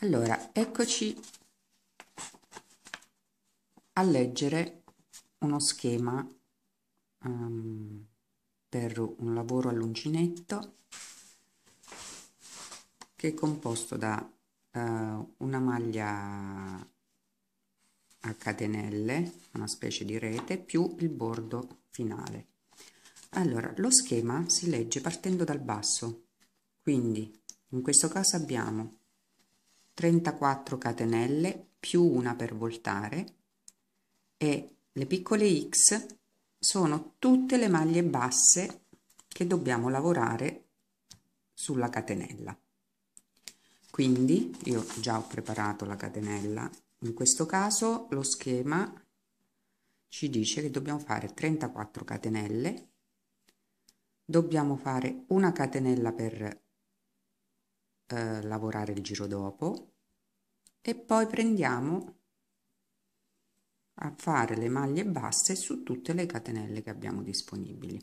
Allora, eccoci a leggere uno schema um, per un lavoro all'uncinetto che è composto da uh, una maglia a catenelle, una specie di rete, più il bordo finale. Allora, lo schema si legge partendo dal basso, quindi in questo caso abbiamo 34 catenelle più una per voltare e le piccole x sono tutte le maglie basse che dobbiamo lavorare sulla catenella quindi io già ho preparato la catenella in questo caso lo schema ci dice che dobbiamo fare 34 catenelle dobbiamo fare una catenella per eh, lavorare il giro dopo e poi prendiamo a fare le maglie basse su tutte le catenelle che abbiamo disponibili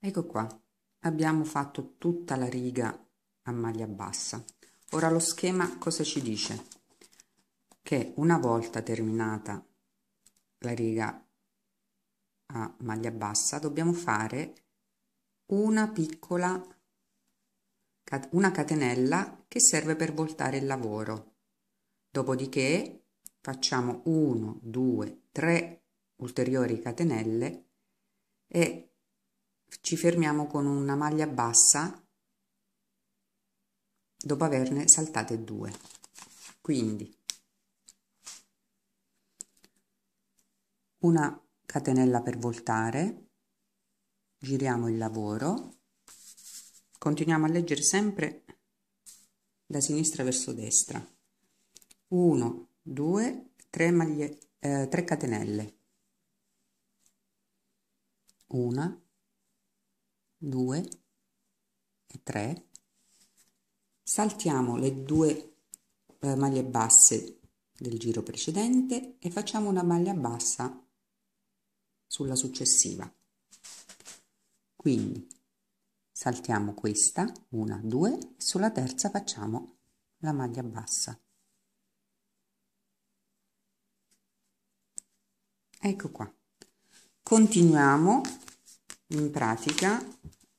ecco qua abbiamo fatto tutta la riga a maglia bassa ora lo schema cosa ci dice che una volta terminata la riga a maglia bassa dobbiamo fare una piccola una catenella che serve per voltare il lavoro dopodiché facciamo 1 2 3 ulteriori catenelle e ci fermiamo con una maglia bassa dopo averne saltate due quindi una catenella per voltare giriamo il lavoro continuiamo a leggere sempre da sinistra verso destra 1 2 3 maglie eh, 3 catenelle 1 2 e 3 saltiamo le due eh, maglie basse del giro precedente e facciamo una maglia bassa sulla successiva. Quindi saltiamo questa, una, due, sulla terza facciamo la maglia bassa. Ecco qua. Continuiamo in pratica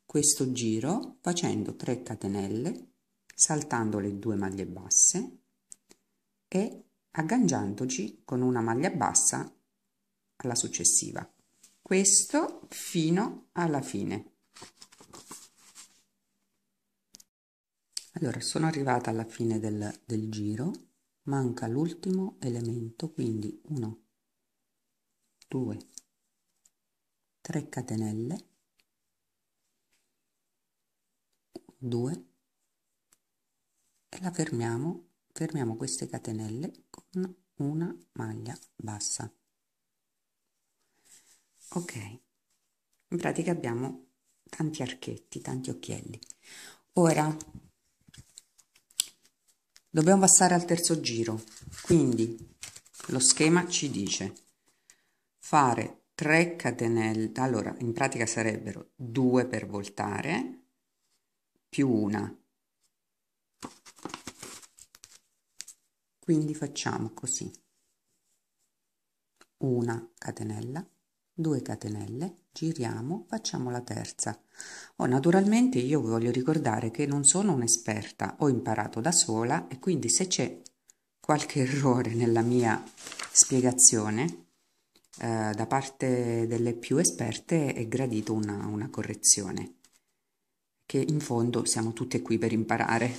questo giro facendo 3 catenelle, saltando le due maglie basse e agganciandoci con una maglia bassa alla successiva questo fino alla fine allora sono arrivata alla fine del, del giro manca l'ultimo elemento quindi 1 2 3 catenelle 2 e la fermiamo fermiamo queste catenelle con una maglia bassa ok in pratica abbiamo tanti archetti tanti occhielli ora dobbiamo passare al terzo giro quindi lo schema ci dice fare 3 catenelle allora in pratica sarebbero 2 per voltare più una quindi facciamo così una catenella 2 catenelle, giriamo, facciamo la terza. Oh, naturalmente io voglio ricordare che non sono un'esperta, ho imparato da sola e quindi se c'è qualche errore nella mia spiegazione eh, da parte delle più esperte è gradito una, una correzione, che in fondo siamo tutte qui per imparare.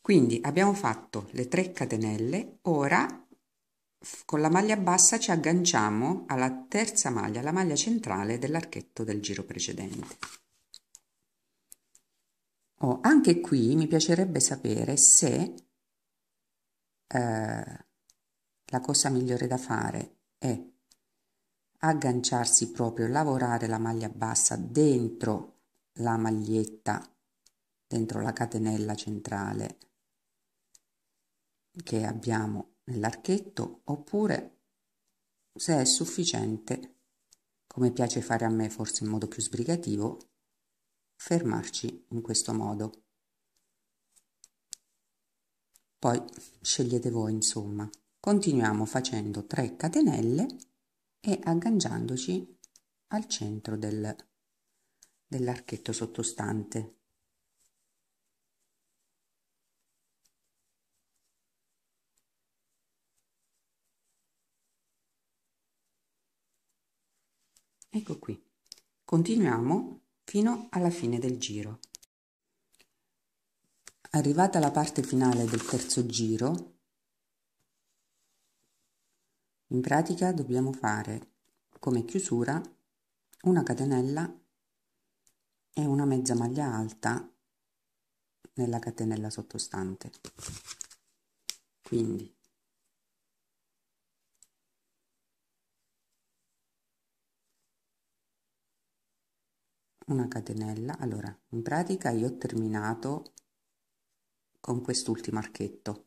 Quindi abbiamo fatto le 3 catenelle, ora con la maglia bassa ci agganciamo alla terza maglia, la maglia centrale dell'archetto del giro precedente. Oh, anche qui mi piacerebbe sapere se eh, la cosa migliore da fare è agganciarsi proprio, lavorare la maglia bassa dentro la maglietta, dentro la catenella centrale che abbiamo nell'archetto oppure se è sufficiente, come piace fare a me forse in modo più sbrigativo, fermarci in questo modo. Poi scegliete voi, insomma. Continuiamo facendo 3 catenelle e agganciandoci al centro del, dell'archetto sottostante. Ecco qui. Continuiamo fino alla fine del giro. Arrivata alla parte finale del terzo giro, in pratica dobbiamo fare come chiusura una catenella e una mezza maglia alta nella catenella sottostante. Quindi una catenella allora in pratica io ho terminato con quest'ultimo archetto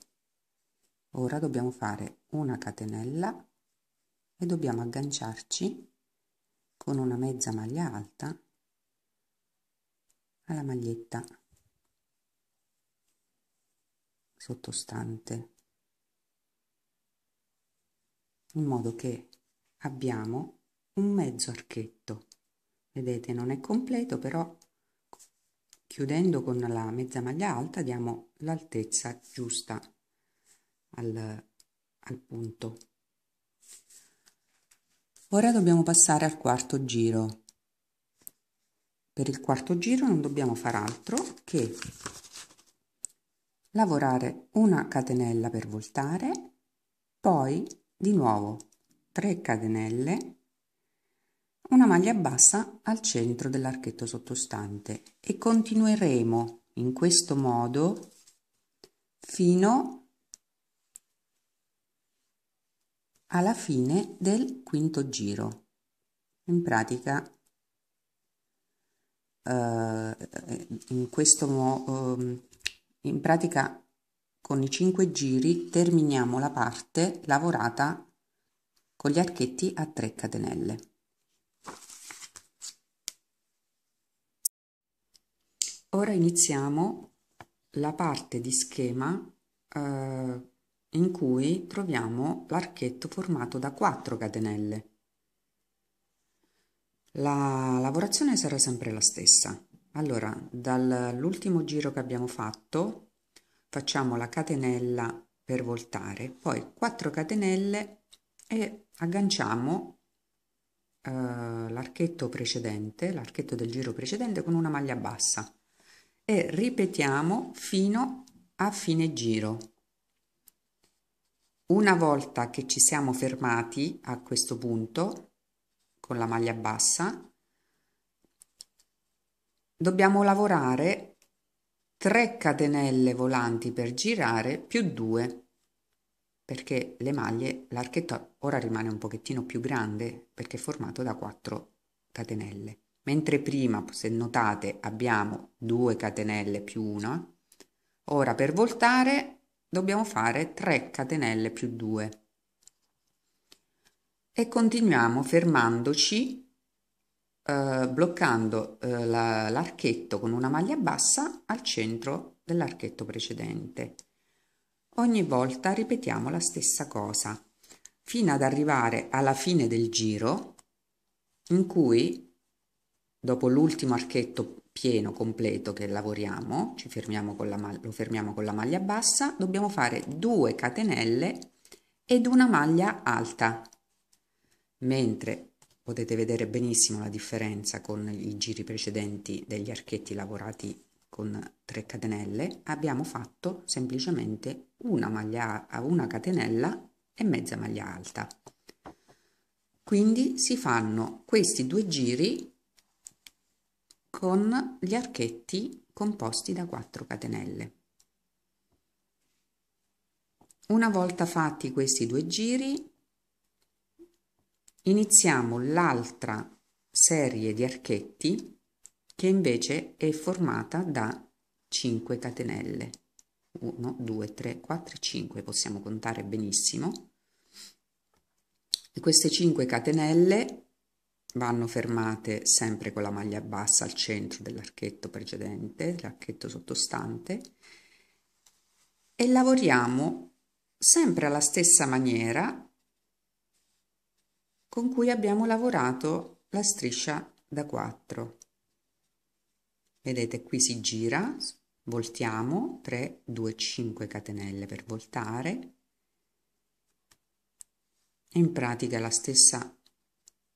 ora dobbiamo fare una catenella e dobbiamo agganciarci con una mezza maglia alta alla maglietta sottostante in modo che abbiamo un mezzo archetto vedete non è completo però chiudendo con la mezza maglia alta diamo l'altezza giusta al, al punto ora dobbiamo passare al quarto giro per il quarto giro non dobbiamo far altro che lavorare una catenella per voltare poi di nuovo 3 catenelle una maglia bassa al centro dell'archetto sottostante e continueremo in questo modo fino alla fine del quinto giro. In pratica Uh, in questo uh, in pratica con i cinque giri terminiamo la parte lavorata con gli archetti a 3 catenelle Ora iniziamo la parte di schema eh, in cui troviamo l'archetto formato da 4 catenelle. La lavorazione sarà sempre la stessa. Allora, dall'ultimo giro che abbiamo fatto, facciamo la catenella per voltare, poi 4 catenelle e agganciamo eh, l'archetto precedente, l'archetto del giro precedente con una maglia bassa e ripetiamo fino a fine giro. Una volta che ci siamo fermati a questo punto con la maglia bassa, dobbiamo lavorare 3 catenelle volanti per girare più 2 perché le maglie, l'archetto ora rimane un pochettino più grande perché è formato da 4 catenelle. Mentre prima, se notate, abbiamo 2 catenelle più 1, ora per voltare dobbiamo fare 3 catenelle più 2. E continuiamo fermandoci, eh, bloccando eh, la, l'archetto con una maglia bassa al centro dell'archetto precedente. Ogni volta ripetiamo la stessa cosa, fino ad arrivare alla fine del giro in cui dopo l'ultimo archetto pieno completo che lavoriamo, fermiamo lo fermiamo con la maglia bassa, dobbiamo fare due catenelle ed una maglia alta, mentre potete vedere benissimo la differenza con i giri precedenti degli archetti lavorati con 3 catenelle, abbiamo fatto semplicemente una, maglia, a una catenella e mezza maglia alta. Quindi si fanno questi due giri con gli archetti composti da 4 catenelle. Una volta fatti questi due giri, iniziamo l'altra serie di archetti che invece è formata da 5 catenelle. 1, 2, 3, 4, 5, possiamo contare benissimo. E queste 5 catenelle vanno fermate sempre con la maglia bassa al centro dell'archetto precedente, l'archetto sottostante e lavoriamo sempre alla stessa maniera con cui abbiamo lavorato la striscia da 4. Vedete qui si gira, voltiamo 3, 2, 5 catenelle per voltare in pratica la stessa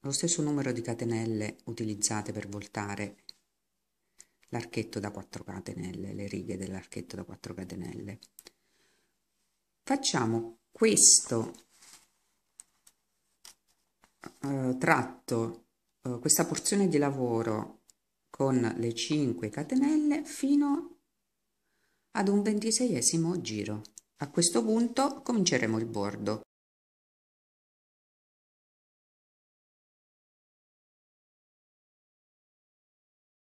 lo stesso numero di catenelle utilizzate per voltare l'archetto da 4 catenelle, le righe dell'archetto da 4 catenelle. Facciamo questo eh, tratto, eh, questa porzione di lavoro con le 5 catenelle fino ad un ventiseiesimo giro. A questo punto cominceremo il bordo.